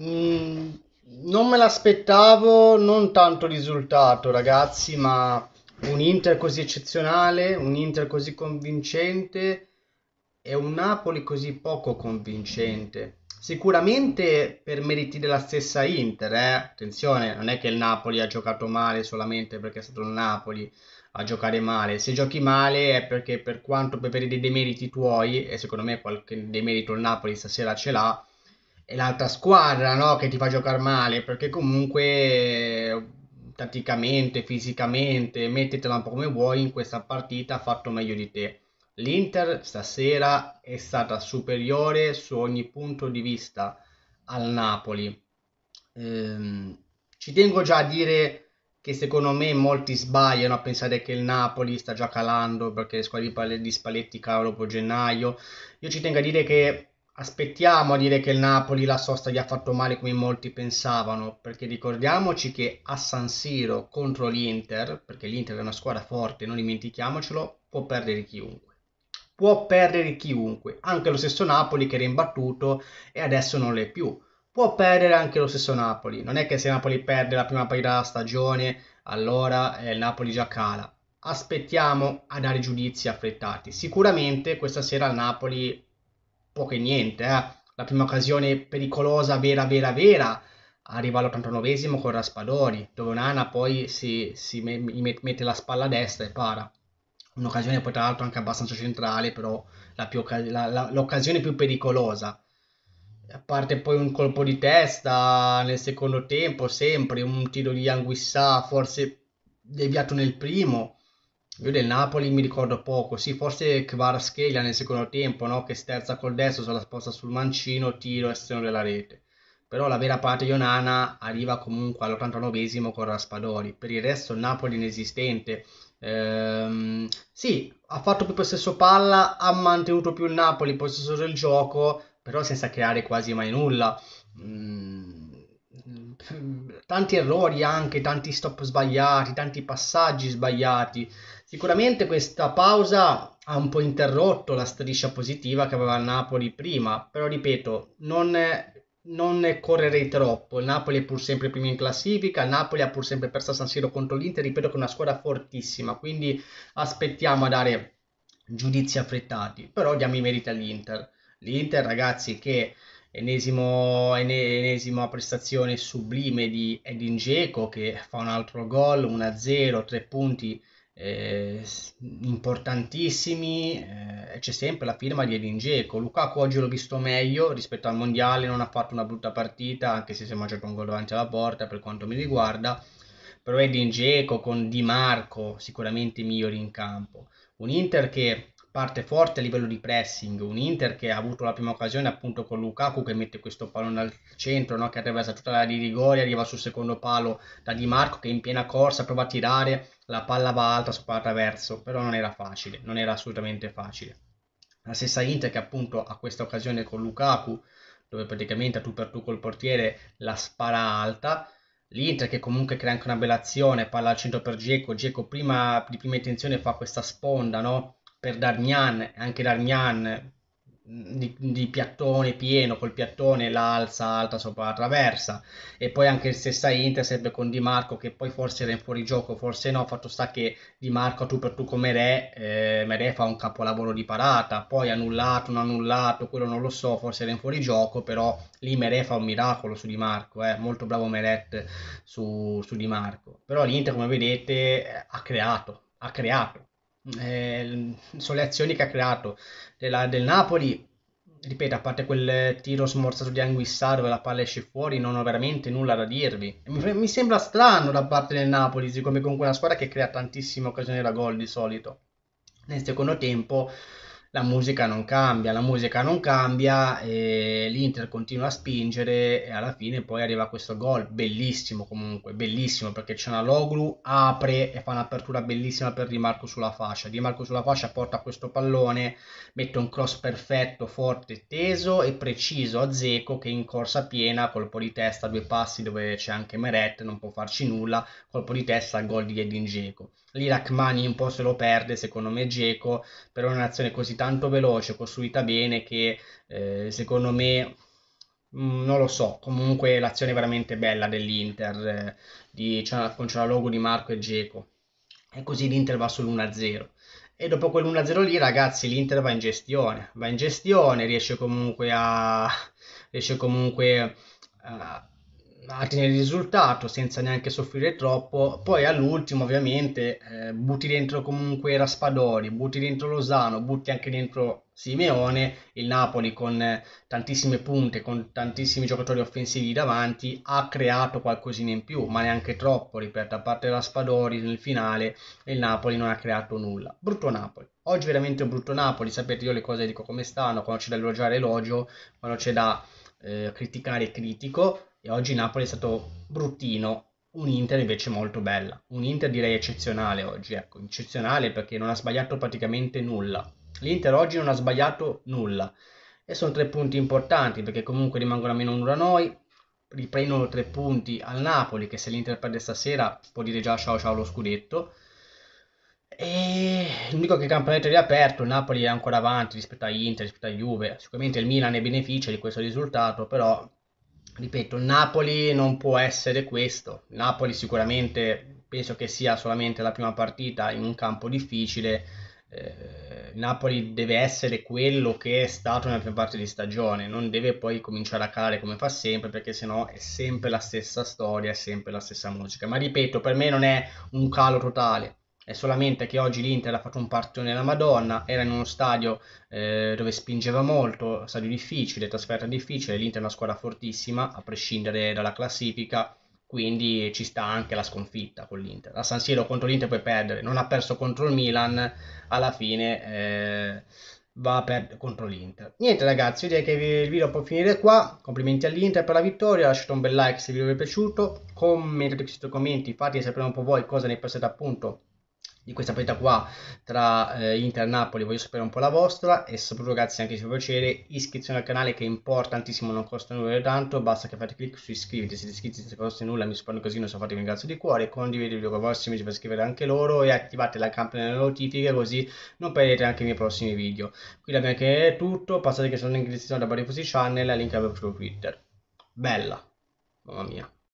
Mm, non me l'aspettavo, non tanto risultato, ragazzi, ma un Inter così eccezionale, un Inter così convincente e un Napoli così poco convincente. Sicuramente per meriti della stessa Inter, eh? attenzione, non è che il Napoli ha giocato male solamente perché è stato il Napoli a giocare male. Se giochi male è perché per quanto per dei demeriti tuoi, e secondo me qualche demerito il Napoli stasera ce l'ha, è l'altra squadra no? che ti fa giocare male, perché comunque tatticamente, fisicamente, mettetela un po' come vuoi, in questa partita ha fatto meglio di te. L'Inter stasera è stata superiore su ogni punto di vista al Napoli. Ehm, ci tengo già a dire che secondo me molti sbagliano a pensare che il Napoli sta già calando perché le squadre di Spalletti calano dopo gennaio. Io ci tengo a dire che Aspettiamo a dire che il Napoli la sosta gli ha fatto male come molti pensavano, perché ricordiamoci che a San Siro contro l'Inter, perché l'Inter è una squadra forte, non dimentichiamocelo, può perdere chiunque. Può perdere chiunque, anche lo stesso Napoli che era imbattuto e adesso non l'è più. Può perdere anche lo stesso Napoli, non è che se Napoli perde la prima partita della stagione, allora eh, il Napoli già cala. Aspettiamo a dare giudizi affrettati. Sicuramente questa sera il Napoli poco e niente. Eh. La prima occasione pericolosa, vera, vera, vera, arriva all'89esimo con Raspadori, dove Onana poi si, si mette la spalla a destra e para. Un'occasione poi tra l'altro anche abbastanza centrale, però più, la, la, l'occasione più pericolosa. A parte poi un colpo di testa nel secondo tempo, sempre un tiro di Anguissà, forse deviato nel primo io del Napoli mi ricordo poco, sì, forse Kvaratskhelia nel secondo tempo, no? che sterza col destro, se la sposta sul mancino, tiro, esterno della rete. Però la vera parte di Onana arriva comunque all'89esimo con Raspadori. Per il resto il Napoli inesistente. Ehm, sì, ha fatto più possesso palla, ha mantenuto più il Napoli in possesso del gioco, però senza creare quasi mai nulla. Mm tanti errori anche, tanti stop sbagliati, tanti passaggi sbagliati. Sicuramente questa pausa ha un po' interrotto la striscia positiva che aveva il Napoli prima, però ripeto, non, non correrei troppo. Il Napoli è pur sempre primo in classifica. Il Napoli ha pur sempre perso a San Siro contro l'Inter. Ripeto che è una squadra fortissima. Quindi aspettiamo a dare giudizi affrettati. Però diamo i meriti all'Inter. L'Inter, ragazzi, che Enesimo, enesima prestazione sublime di Edin Dzeko che fa un altro gol, 1-0, tre punti eh, importantissimi. Eh, c'è sempre la firma di Edin Dzeko. Lukaku oggi l'ho visto meglio rispetto al Mondiale, non ha fatto una brutta partita, anche se si è mangiato un gol davanti alla porta per quanto mi riguarda. Però Edin Dzeko con Di Marco sicuramente migliori in campo. Un Inter che parte forte a livello di pressing, un Inter che ha avuto la prima occasione appunto con Lukaku che mette questo pallone al centro, no? che attraversa tutta la di rigore, arriva sul secondo palo da Di Marco che in piena corsa prova a tirare, la palla va alta spara attraverso, però non era facile, non era assolutamente facile. La stessa Inter che appunto ha questa occasione con Lukaku, dove praticamente a tu per tu col portiere la spara alta, L'Inter che comunque crea anche una bella azione, palla al centro per Geco, Geco prima di prima intenzione fa questa sponda, no? per Darmian, anche Darmian di, di, piattone pieno col piattone l'alza alta sopra la traversa e poi anche il stessa Inter intercept con Di Marco che poi forse era in fuorigioco forse no fatto sta che Di Marco tu per tu come Re eh, Re fa un capolavoro di parata poi annullato non annullato quello non lo so forse era in fuorigioco però lì Mere fa un miracolo su Di Marco eh, molto bravo Meret su, su Di Marco però l'Inter come vedete ha creato ha creato eh, sulle azioni che ha creato della, del Napoli ripeto a parte quel tiro smorzato di Anguissa dove la palla esce fuori non ho veramente nulla da dirvi mi, mi sembra strano da parte del Napoli siccome comunque è una squadra che crea tantissime occasioni da gol di solito nel secondo tempo la musica non cambia, la musica non cambia, l'Inter continua a spingere e alla fine poi arriva questo gol, bellissimo comunque, bellissimo perché c'è una Loglu, apre e fa un'apertura bellissima per Di Marco sulla fascia, Di Marco sulla fascia porta questo pallone, mette un cross perfetto, forte, teso e preciso a Zeco che in corsa piena, colpo di testa, due passi dove c'è anche Meret, non può farci nulla, colpo di testa, gol di Edin Dzeko lì Rachmani un po' se lo perde, secondo me Geco, però è un'azione così tanto veloce, costruita bene, che eh, secondo me mm, non lo so, comunque l'azione veramente bella dell'Inter eh, di, con logo di Marco e Geco. E così l'Inter va sull'1-0. E dopo quell'1-0 lì, ragazzi, l'Inter va in gestione. Va in gestione, riesce comunque a... Riesce comunque a a tenere il risultato senza neanche soffrire troppo. Poi all'ultimo, ovviamente, eh, butti dentro comunque Raspadori, butti dentro Lozano, butti anche dentro Simeone. Il Napoli, con eh, tantissime punte, con tantissimi giocatori offensivi davanti, ha creato qualcosina in più, ma neanche troppo. Ripeto, a parte Raspadori nel finale, il Napoli non ha creato nulla. Brutto Napoli. Oggi veramente un brutto Napoli. Sapete, io le cose dico come stanno. Quando c'è da elogiare, elogio. Quando c'è da eh, criticare, critico e oggi Napoli è stato bruttino, un Inter invece molto bella, un Inter direi eccezionale oggi, ecco, eccezionale perché non ha sbagliato praticamente nulla. L'Inter oggi non ha sbagliato nulla e sono tre punti importanti perché comunque rimangono a meno uno da noi, riprendono tre punti al Napoli che se l'Inter perde stasera può dire già ciao ciao lo scudetto. E l'unico che il campionato è riaperto, il Napoli è ancora avanti rispetto a Inter, rispetto a Juve, sicuramente il Milan ne beneficia di questo risultato, però ripeto, Napoli non può essere questo. Napoli sicuramente penso che sia solamente la prima partita in un campo difficile. Eh, Napoli deve essere quello che è stato nella prima parte di stagione, non deve poi cominciare a calare come fa sempre, perché sennò è sempre la stessa storia, è sempre la stessa musica. Ma ripeto, per me non è un calo totale è solamente che oggi l'Inter ha fatto un partito nella Madonna, era in uno stadio eh, dove spingeva molto, stadio difficile, trasferta difficile, l'Inter è una squadra fortissima, a prescindere dalla classifica, quindi ci sta anche la sconfitta con l'Inter. A San Siro contro l'Inter puoi perdere, non ha perso contro il Milan, alla fine... Eh, va per, contro l'Inter. Niente ragazzi, io direi che il video può finire qua. Complimenti all'Inter per la vittoria, lasciate un bel like se il video vi è piaciuto, commentate sotto commenti, fate sapere un po' voi cosa ne pensate appunto di questa partita qua tra eh, Inter e Napoli voglio sapere un po' la vostra e soprattutto ragazzi anche se vi piacere iscrizione al canale che è importantissimo non costa nulla tanto basta che fate clic su iscriviti se iscritti se costa nulla mi sparo così non so fatevi un grazie di cuore condividete il video con i vostri amici per iscrivere anche loro e attivate la campanella delle notifiche così non perdete anche i miei prossimi video qui da me è tutto passate che sono in descrizione da Barifusi Channel e link a proprio Twitter bella mamma mia